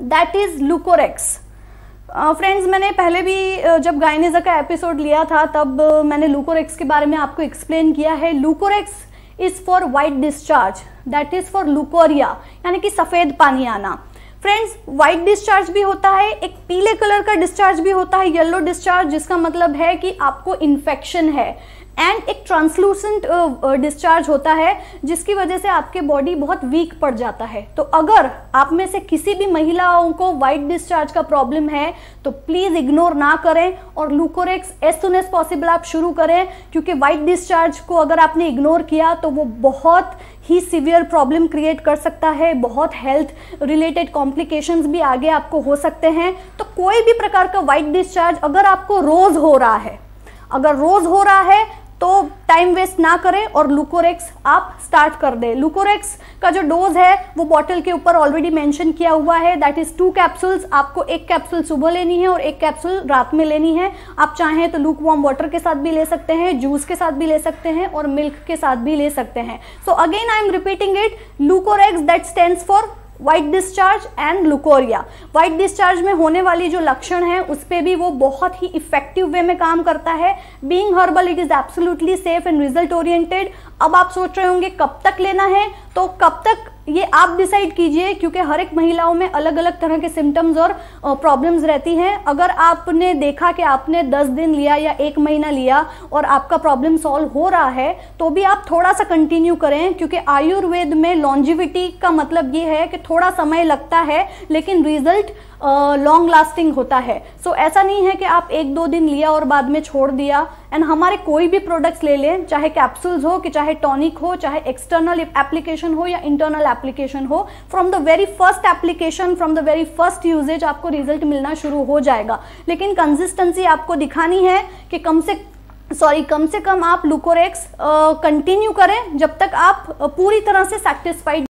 that is लुकोरेक्स friends मैंने पहले भी uh, जब गायनेजा का एपिसोड लिया था तब uh, मैंने लूकोरेक्स के बारे में आपको एक्सप्लेन किया है Leucorex is for white discharge that is for leucorrhoea यानी कि सफ़ेद पानी आना फ्रेंड्स व्हाइट डिस्चार्ज भी होता है एक पीले कलर का डिस्चार्ज भी होता है येलो डिस्चार्ज जिसका मतलब है कि आपको इन्फेक्शन है एंड एक ट्रांसलूसेंट डिस्चार्ज uh, uh, होता है जिसकी वजह से आपके बॉडी बहुत वीक पड़ जाता है तो अगर आप में से किसी भी महिलाओं को वाइट डिस्चार्ज का प्रॉब्लम है तो प्लीज़ इग्नोर ना करें और Leucorex as soon as possible आप शुरू करें क्योंकि वाइट डिस्चार्ज को अगर आपने इग्नोर किया तो वो बहुत ही सीवियर प्रॉब्लम क्रिएट कर सकता है बहुत हेल्थ रिलेटेड कॉम्प्लिकेशन भी आगे आपको हो सकते हैं तो कोई भी प्रकार का वाइट डिस्चार्ज अगर आपको रोज़ हो रहा है अगर रोज़ हो रहा है तो टाइम वेस्ट ना करें और लूकोरेक्स आप स्टार्ट कर दें लूकोरेक्स का जो डोज है वो बॉटल के ऊपर ऑलरेडी मेंशन किया हुआ है दैट इज टू कैप्सूल्स आपको एक कैप्सूल सुबह लेनी है और एक कैप्सूल रात में लेनी है आप चाहें तो लूक वॉर्म वाटर के साथ भी ले सकते हैं जूस के साथ भी ले सकते हैं और मिल्क के साथ भी ले सकते हैं so again I am repeating it Leucorex that stand for white discharge and leucorrhoea white discharge में होने वाली जो लक्षण है उस पर भी वो बहुत ही इफेक्टिव वे में काम करता है being herbal it is absolutely safe and result oriented अब आप सोच रहे होंगे कब तक लेना है तो कब तक ये आप डिसाइड कीजिए क्योंकि हर एक महिलाओं में अलग अलग तरह के सिम्टम्स और प्रॉब्लम्स रहती हैं अगर आपने देखा कि आपने 10 दिन लिया या एक महीना लिया और आपका प्रॉब्लम सॉल्व हो रहा है तो भी आप थोड़ा सा कंटिन्यू करें क्योंकि आयुर्वेद में लॉन्जिविटी का मतलब ये है कि थोड़ा समय लगता है लेकिन रिजल्ट लॉन्ग लास्टिंग होता है सो so, ऐसा नहीं है कि आप एक दो दिन लिया और बाद में छोड़ दिया एंड हमारे कोई भी प्रोडक्ट्स ले लें चाहे कैप्सूल्स हो कि चाहे टॉनिक हो चाहे एक्सटर्नल एप्लीकेशन हो या इंटरनल एप्लीकेशन हो from the very first application from the very first usages आपको रिजल्ट मिलना शुरू हो जाएगा लेकिन कंसिस्टेंसी आपको दिखानी है कि कम से सॉरी कम से कम आप लुकोरेक्स कंटिन्यू करें जब तक आप पूरी तरह से सेटिस्फाइड